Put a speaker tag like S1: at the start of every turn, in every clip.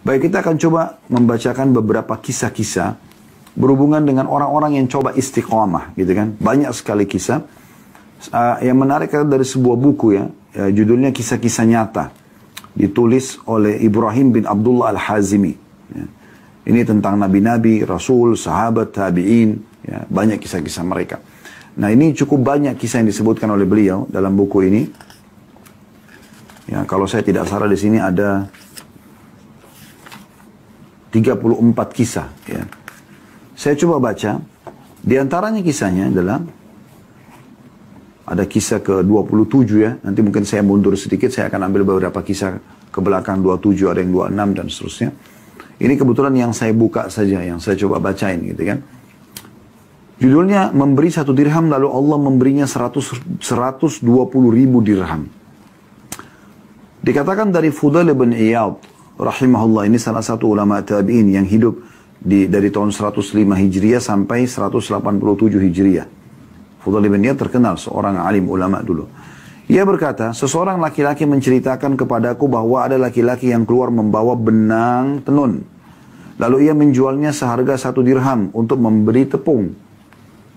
S1: Baik, kita akan coba membacakan beberapa kisah-kisah berhubungan dengan orang-orang yang coba istiqomah, gitu kan? Banyak sekali kisah. Uh, yang menarik adalah dari sebuah buku ya, ya judulnya Kisah-Kisah Nyata, ditulis oleh Ibrahim bin Abdullah Al-Hazimi. Ya. Ini tentang nabi-nabi, rasul, sahabat, tabi'in, ya, banyak kisah-kisah mereka. Nah ini cukup banyak kisah yang disebutkan oleh beliau dalam buku ini. Ya, kalau saya tidak salah di sini ada 34 kisah. Ya. Saya coba baca. Di antaranya kisahnya adalah ada kisah ke 27 ya. Nanti mungkin saya mundur sedikit, saya akan ambil beberapa kisah ke belakang 27, ada yang 26 dan seterusnya. Ini kebetulan yang saya buka saja, yang saya coba bacain gitu kan. Judulnya memberi satu dirham lalu Allah memberinya 100, 120 ribu dirham. Dikatakan dari Fudal Ibn Iyad rahimahullah ini salah satu ulama tabi'in yang hidup di, dari tahun 105 Hijriah sampai 187 Hijriah. Fudhal ibn Iyad terkenal seorang alim ulama dulu. Ia berkata, seseorang laki-laki menceritakan kepadaku bahwa ada laki-laki yang keluar membawa benang tenun. Lalu ia menjualnya seharga satu dirham untuk memberi tepung.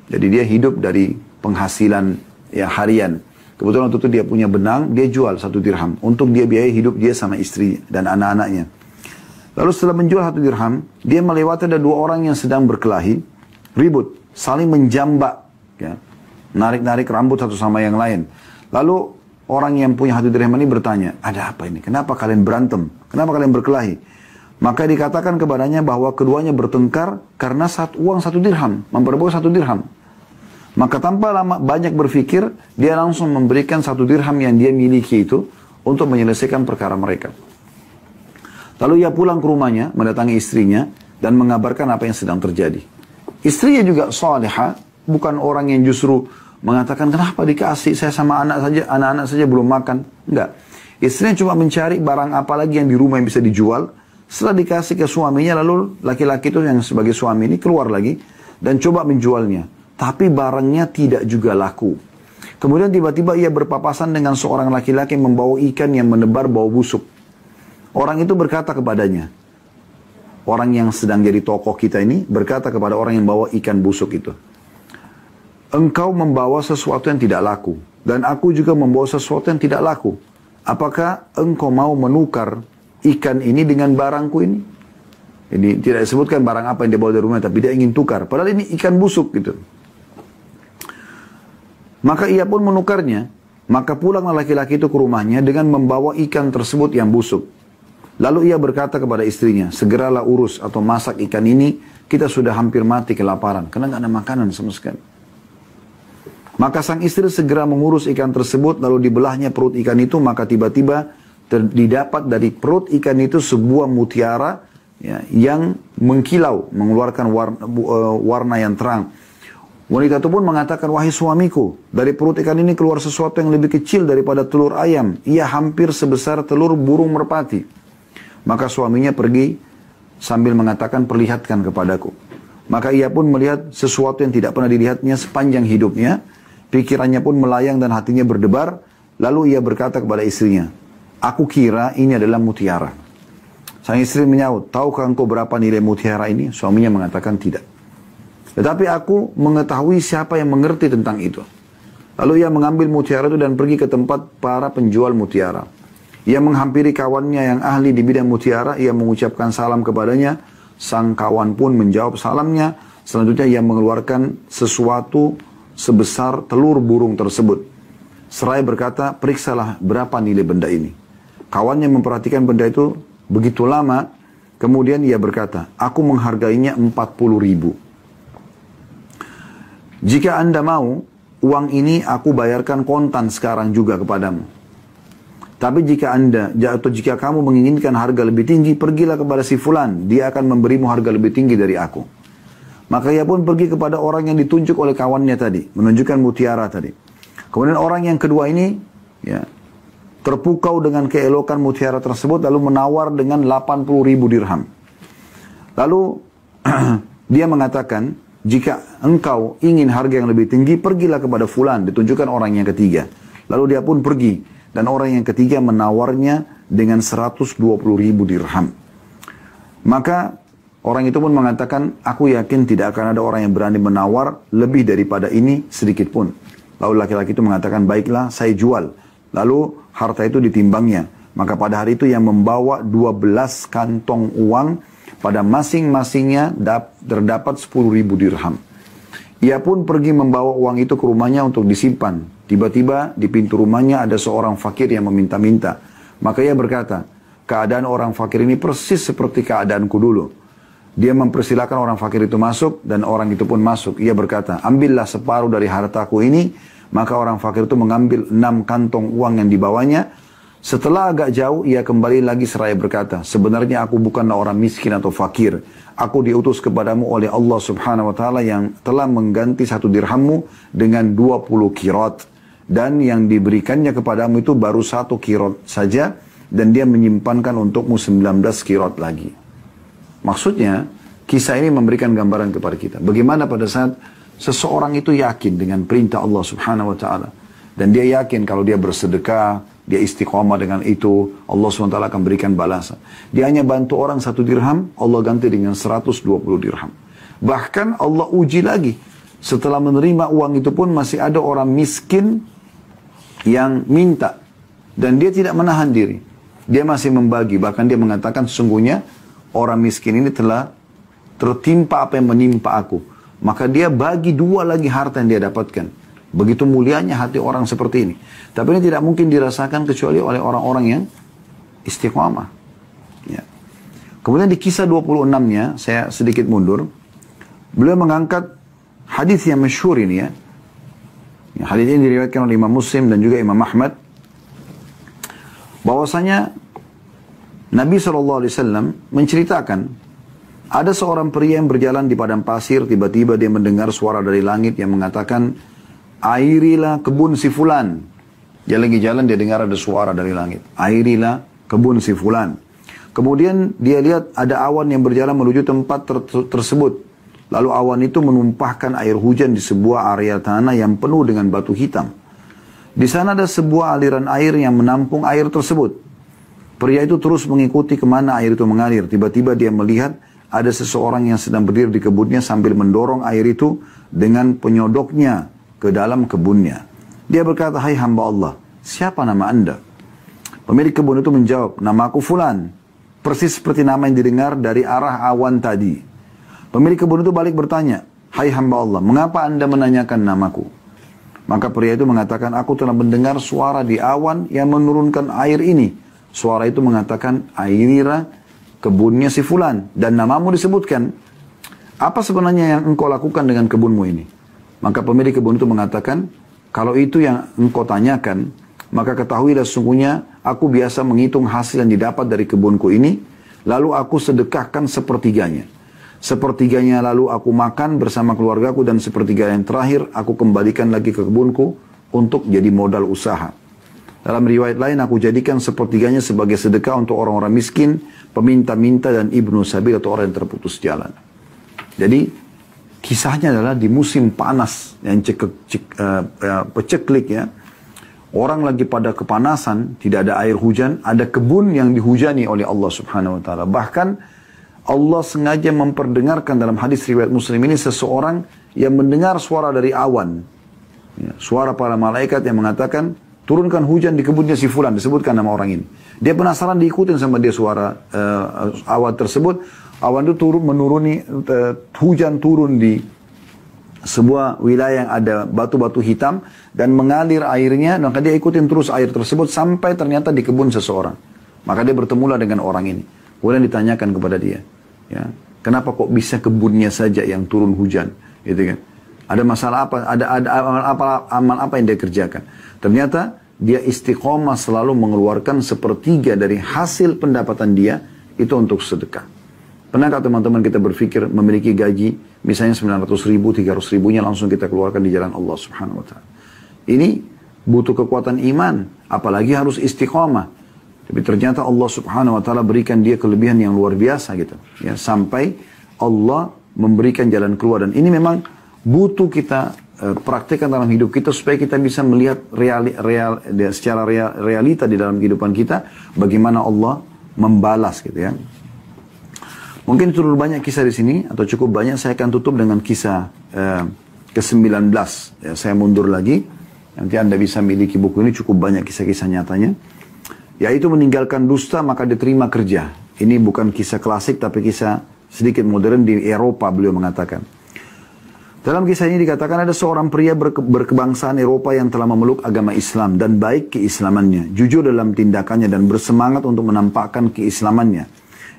S1: Jadi dia hidup dari penghasilan ya harian. Kebetulan waktu itu dia punya benang, dia jual satu dirham. Untuk dia biaya hidup dia sama istri dan anak-anaknya. Lalu setelah menjual satu dirham, dia melewati ada dua orang yang sedang berkelahi, ribut, saling menjambak. Ya. Narik-narik rambut satu sama yang lain. Lalu orang yang punya satu dirham ini bertanya, ada apa ini? Kenapa kalian berantem? Kenapa kalian berkelahi? Maka dikatakan kepadanya bahwa keduanya bertengkar karena satu uang satu dirham, memperebut satu dirham. Maka tanpa lama banyak berfikir dia langsung memberikan satu dirham yang dia miliki itu untuk menyelesaikan perkara mereka. Lalu ia pulang ke rumahnya, mendatangi istrinya, dan mengabarkan apa yang sedang terjadi. Istrinya juga soleha, bukan orang yang justru mengatakan, kenapa dikasih, saya sama anak saja, anak-anak saja belum makan. Enggak. Istrinya cuma mencari barang apa lagi yang di rumah yang bisa dijual. Setelah dikasih ke suaminya, lalu laki-laki itu yang sebagai suami ini keluar lagi dan coba menjualnya tapi barangnya tidak juga laku. Kemudian tiba-tiba ia berpapasan dengan seorang laki-laki membawa ikan yang menebar bau busuk. Orang itu berkata kepadanya, orang yang sedang jadi tokoh kita ini berkata kepada orang yang bawa ikan busuk itu, engkau membawa sesuatu yang tidak laku, dan aku juga membawa sesuatu yang tidak laku. Apakah engkau mau menukar ikan ini dengan barangku ini? Ini tidak disebutkan barang apa yang dia bawa dari rumah, tapi dia ingin tukar. Padahal ini ikan busuk gitu. Maka ia pun menukarnya. Maka pulanglah laki-laki itu ke rumahnya dengan membawa ikan tersebut yang busuk. Lalu ia berkata kepada istrinya, segeralah urus atau masak ikan ini, kita sudah hampir mati kelaparan, karena nggak ada makanan sama sekali. Maka sang istri segera mengurus ikan tersebut, lalu dibelahnya perut ikan itu, maka tiba-tiba didapat dari perut ikan itu sebuah mutiara ya, yang mengkilau, mengeluarkan warna, eh, warna yang terang. Wanita itu pun mengatakan, wahai suamiku, dari perut ikan ini keluar sesuatu yang lebih kecil daripada telur ayam. Ia hampir sebesar telur burung merpati. Maka suaminya pergi sambil mengatakan, perlihatkan kepadaku. Maka ia pun melihat sesuatu yang tidak pernah dilihatnya sepanjang hidupnya. Pikirannya pun melayang dan hatinya berdebar. Lalu ia berkata kepada istrinya, aku kira ini adalah mutiara. Sang istri menyaut, tahukah engkau berapa nilai mutiara ini? Suaminya mengatakan tidak. Tetapi aku mengetahui siapa yang mengerti tentang itu. Lalu ia mengambil mutiara itu dan pergi ke tempat para penjual mutiara. Ia menghampiri kawannya yang ahli di bidang mutiara, ia mengucapkan salam kepadanya, sang kawan pun menjawab salamnya, selanjutnya ia mengeluarkan sesuatu sebesar telur burung tersebut. Serai berkata, periksalah berapa nilai benda ini. Kawannya memperhatikan benda itu begitu lama, kemudian ia berkata, aku menghargainya 40 ribu. Jika Anda mau, uang ini aku bayarkan kontan sekarang juga kepadamu. Tapi jika Anda, atau jika kamu menginginkan harga lebih tinggi, pergilah kepada si Fulan. Dia akan memberimu harga lebih tinggi dari aku. Maka ia pun pergi kepada orang yang ditunjuk oleh kawannya tadi, menunjukkan mutiara tadi. Kemudian orang yang kedua ini, ya, terpukau dengan keelokan mutiara tersebut lalu menawar dengan 80 ribu dirham. Lalu dia mengatakan, jika engkau ingin harga yang lebih tinggi, pergilah kepada fulan, ditunjukkan orang yang ketiga. Lalu dia pun pergi, dan orang yang ketiga menawarnya dengan 120 ribu dirham. Maka orang itu pun mengatakan, aku yakin tidak akan ada orang yang berani menawar lebih daripada ini sedikit pun. Lalu laki-laki itu mengatakan, baiklah saya jual. Lalu harta itu ditimbangnya. Maka pada hari itu yang membawa 12 kantong uang pada masing-masingnya terdapat 10.000 dirham. Ia pun pergi membawa uang itu ke rumahnya untuk disimpan. Tiba-tiba di pintu rumahnya ada seorang fakir yang meminta-minta. Maka ia berkata, keadaan orang fakir ini persis seperti keadaanku dulu. Dia mempersilahkan orang fakir itu masuk dan orang itu pun masuk. Ia berkata, ambillah separuh dari hartaku ini. Maka orang fakir itu mengambil enam kantong uang yang dibawanya setelah agak jauh, ia kembali lagi seraya berkata, Sebenarnya aku bukanlah orang miskin atau fakir. Aku diutus kepadamu oleh Allah subhanahu wa ta'ala yang telah mengganti satu dirhammu dengan 20 kirot. Dan yang diberikannya kepadamu itu baru satu kirot saja. Dan dia menyimpankan untukmu 19 kirot lagi. Maksudnya, kisah ini memberikan gambaran kepada kita. Bagaimana pada saat seseorang itu yakin dengan perintah Allah subhanahu wa ta'ala. Dan dia yakin kalau dia bersedekah, dia istiqomah dengan itu, Allah SWT akan berikan balasan. Dia hanya bantu orang satu dirham, Allah ganti dengan 120 dirham. Bahkan Allah uji lagi. Setelah menerima uang itu pun masih ada orang miskin yang minta. Dan dia tidak menahan diri. Dia masih membagi. Bahkan dia mengatakan sesungguhnya orang miskin ini telah tertimpa apa yang menimpa aku. Maka dia bagi dua lagi harta yang dia dapatkan. Begitu mulianya hati orang seperti ini. Tapi ini tidak mungkin dirasakan kecuali oleh orang-orang yang istiqomah. Ya. Kemudian di kisah 26-nya, saya sedikit mundur. Beliau mengangkat hadis yang masyhur ini ya. ya hadis ini diriwayatkan oleh Imam Muslim dan juga Imam Ahmad. Bahwasanya Nabi SAW menceritakan ada seorang pria yang berjalan di padang pasir, tiba-tiba dia mendengar suara dari langit yang mengatakan, airilah kebun si fulan. Dia lagi jalan, dia dengar ada suara dari langit. Airilah kebun si fulan. Kemudian dia lihat ada awan yang berjalan menuju tempat ter tersebut. Lalu awan itu menumpahkan air hujan di sebuah area tanah yang penuh dengan batu hitam. Di sana ada sebuah aliran air yang menampung air tersebut. Pria itu terus mengikuti kemana air itu mengalir. Tiba-tiba dia melihat ada seseorang yang sedang berdiri di kebunnya sambil mendorong air itu dengan penyodoknya ke dalam kebunnya. Dia berkata, hai hamba Allah, siapa nama anda? Pemilik kebun itu menjawab, nama aku Fulan. Persis seperti nama yang didengar dari arah awan tadi. Pemilik kebun itu balik bertanya, hai hamba Allah, mengapa anda menanyakan namaku? Maka pria itu mengatakan, aku telah mendengar suara di awan yang menurunkan air ini. Suara itu mengatakan, airira kebunnya si Fulan. Dan namamu disebutkan, apa sebenarnya yang engkau lakukan dengan kebunmu ini? Maka pemilik kebun itu mengatakan, kalau itu yang engkau tanyakan, maka ketahuilah sesungguhnya aku biasa menghitung hasil yang didapat dari kebunku ini, lalu aku sedekahkan sepertiganya. Sepertiganya lalu aku makan bersama keluargaku dan sepertiga yang terakhir aku kembalikan lagi ke kebunku untuk jadi modal usaha. Dalam riwayat lain aku jadikan sepertiganya sebagai sedekah untuk orang-orang miskin, peminta-minta dan ibnu sabil atau orang yang terputus jalan. Jadi Kisahnya adalah di musim panas yang cekek, cek, uh, eh, eh, peceklik ya. Orang lagi pada kepanasan, tidak ada air hujan, ada kebun yang dihujani oleh Allah Subhanahu wa taala. Bahkan Allah sengaja memperdengarkan dalam hadis riwayat Muslim ini seseorang yang mendengar suara dari awan. Ya, suara para malaikat yang mengatakan, turunkan hujan di kebunnya si Fulan, disebutkan nama orang ini. Dia penasaran diikutin sama dia suara uh, awan tersebut awan itu turun menuruni uh, hujan turun di sebuah wilayah yang ada batu-batu hitam dan mengalir airnya maka dia ikutin terus air tersebut sampai ternyata di kebun seseorang maka dia bertemulah dengan orang ini kemudian ditanyakan kepada dia ya kenapa kok bisa kebunnya saja yang turun hujan gitu kan ada masalah apa ada ada amal apa amal apa yang dia kerjakan ternyata dia istiqomah selalu mengeluarkan sepertiga dari hasil pendapatan dia itu untuk sedekah Pernahkah teman-teman kita berpikir memiliki gaji misalnya 900 ribu, 300 ribunya langsung kita keluarkan di jalan Allah subhanahu wa ta'ala. Ini butuh kekuatan iman, apalagi harus istiqomah. Tapi ternyata Allah subhanahu wa ta'ala berikan dia kelebihan yang luar biasa gitu. Ya, sampai Allah memberikan jalan keluar. Dan ini memang butuh kita uh, praktekkan dalam hidup kita supaya kita bisa melihat real, real secara real, realita di dalam kehidupan kita bagaimana Allah membalas gitu ya Mungkin terlalu banyak kisah di sini atau cukup banyak saya akan tutup dengan kisah eh, ke-19. Ya, saya mundur lagi. Nanti Anda bisa miliki buku ini cukup banyak kisah-kisah nyatanya. Yaitu meninggalkan dusta maka diterima kerja. Ini bukan kisah klasik tapi kisah sedikit modern di Eropa beliau mengatakan. Dalam kisah ini dikatakan ada seorang pria berke berkebangsaan Eropa yang telah memeluk agama Islam dan baik keislamannya, jujur dalam tindakannya dan bersemangat untuk menampakkan keislamannya.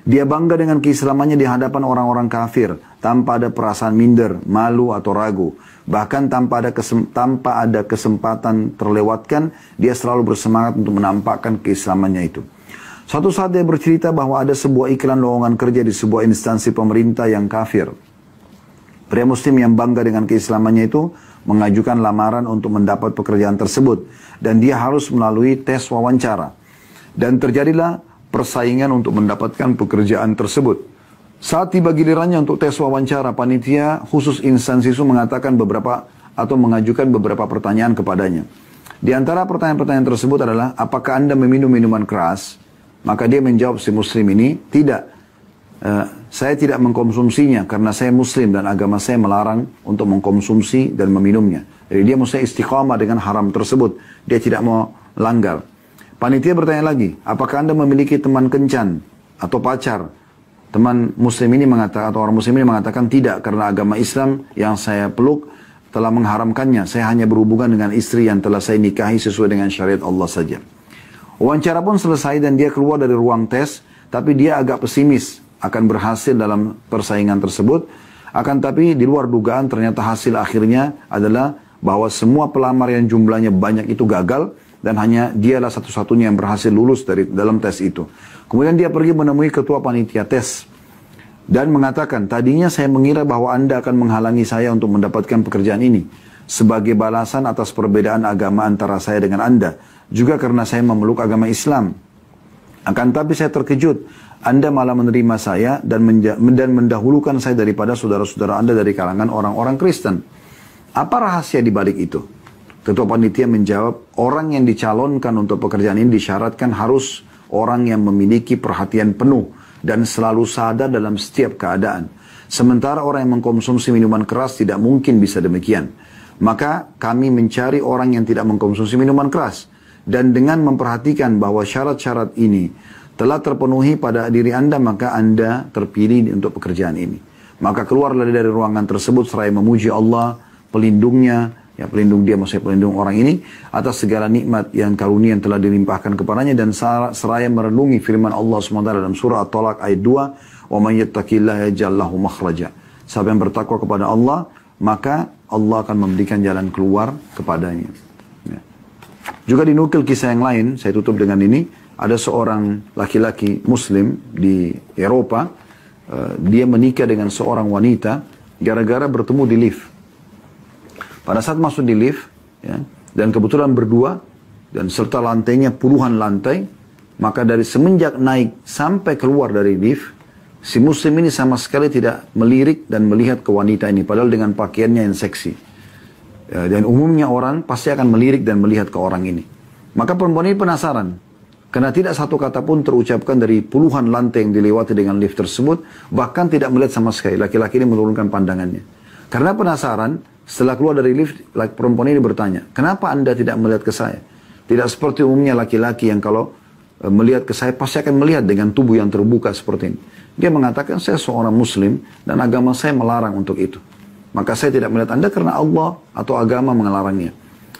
S1: Dia bangga dengan keislamannya di hadapan orang-orang kafir tanpa ada perasaan minder, malu atau ragu. Bahkan tanpa ada kesem tanpa ada kesempatan terlewatkan, dia selalu bersemangat untuk menampakkan keislamannya itu. Suatu saat dia bercerita bahwa ada sebuah iklan lowongan kerja di sebuah instansi pemerintah yang kafir. Pria muslim yang bangga dengan keislamannya itu mengajukan lamaran untuk mendapat pekerjaan tersebut dan dia harus melalui tes wawancara. Dan terjadilah persaingan untuk mendapatkan pekerjaan tersebut. Saat tiba gilirannya untuk tes wawancara, panitia khusus instansi itu mengatakan beberapa atau mengajukan beberapa pertanyaan kepadanya. Di antara pertanyaan-pertanyaan tersebut adalah, apakah Anda meminum minuman keras? Maka dia menjawab si muslim ini, tidak. Uh, saya tidak mengkonsumsinya karena saya muslim dan agama saya melarang untuk mengkonsumsi dan meminumnya. Jadi dia mesti istiqamah dengan haram tersebut. Dia tidak mau langgar. Panitia bertanya lagi, apakah Anda memiliki teman kencan atau pacar? Teman muslim ini mengatakan, atau orang muslim ini mengatakan tidak, karena agama Islam yang saya peluk telah mengharamkannya. Saya hanya berhubungan dengan istri yang telah saya nikahi sesuai dengan syariat Allah saja. Wawancara pun selesai dan dia keluar dari ruang tes, tapi dia agak pesimis akan berhasil dalam persaingan tersebut. Akan tapi di luar dugaan ternyata hasil akhirnya adalah bahwa semua pelamar yang jumlahnya banyak itu gagal dan hanya dialah satu-satunya yang berhasil lulus dari dalam tes itu. Kemudian dia pergi menemui ketua panitia tes dan mengatakan, "Tadinya saya mengira bahwa Anda akan menghalangi saya untuk mendapatkan pekerjaan ini sebagai balasan atas perbedaan agama antara saya dengan Anda, juga karena saya memeluk agama Islam. Akan tapi saya terkejut, Anda malah menerima saya dan dan mendahulukan saya daripada saudara-saudara Anda dari kalangan orang-orang Kristen." Apa rahasia di balik itu? Ketua panitia menjawab, orang yang dicalonkan untuk pekerjaan ini disyaratkan harus orang yang memiliki perhatian penuh dan selalu sadar dalam setiap keadaan. Sementara orang yang mengkonsumsi minuman keras tidak mungkin bisa demikian. Maka kami mencari orang yang tidak mengkonsumsi minuman keras. Dan dengan memperhatikan bahwa syarat-syarat ini telah terpenuhi pada diri Anda, maka Anda terpilih untuk pekerjaan ini. Maka keluarlah dari ruangan tersebut seraya memuji Allah, pelindungnya, Ya, pelindung dia maksudnya pelindung orang ini atas segala nikmat yang karunia yang telah dilimpahkan kepadanya dan seraya merenungi firman Allah SWT dalam surah At-Talaq ayat 2, "Wa man yattaqillaha yaj'al lahu makhraja." Siapa yang bertakwa kepada Allah, maka Allah akan memberikan jalan keluar kepadanya. Ya. Juga dinukil kisah yang lain, saya tutup dengan ini, ada seorang laki-laki muslim di Eropa, uh, dia menikah dengan seorang wanita gara-gara bertemu di lift pada saat masuk di lift, ya, dan kebetulan berdua, dan serta lantainya puluhan lantai, maka dari semenjak naik sampai keluar dari lift, si muslim ini sama sekali tidak melirik dan melihat ke wanita ini, padahal dengan pakaiannya yang seksi. Ya, dan umumnya orang pasti akan melirik dan melihat ke orang ini. Maka perempuan ini penasaran, karena tidak satu kata pun terucapkan dari puluhan lantai yang dilewati dengan lift tersebut, bahkan tidak melihat sama sekali. Laki-laki ini menurunkan pandangannya. Karena penasaran, setelah keluar dari lift, perempuan ini bertanya, kenapa anda tidak melihat ke saya? Tidak seperti umumnya laki-laki yang kalau e, melihat ke saya pasti akan melihat dengan tubuh yang terbuka seperti ini. Dia mengatakan saya seorang muslim dan agama saya melarang untuk itu. Maka saya tidak melihat anda karena Allah atau agama mengelarangnya.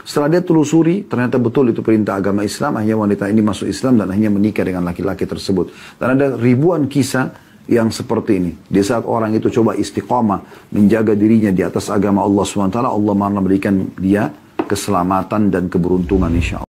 S1: Setelah dia telusuri, ternyata betul itu perintah agama Islam. Akhirnya wanita ini masuk Islam dan akhirnya menikah dengan laki-laki tersebut. Dan ada ribuan kisah yang seperti ini. Di saat orang itu coba istiqomah menjaga dirinya di atas agama Allah SWT, Allah malah memberikan dia keselamatan dan keberuntungan insya Allah.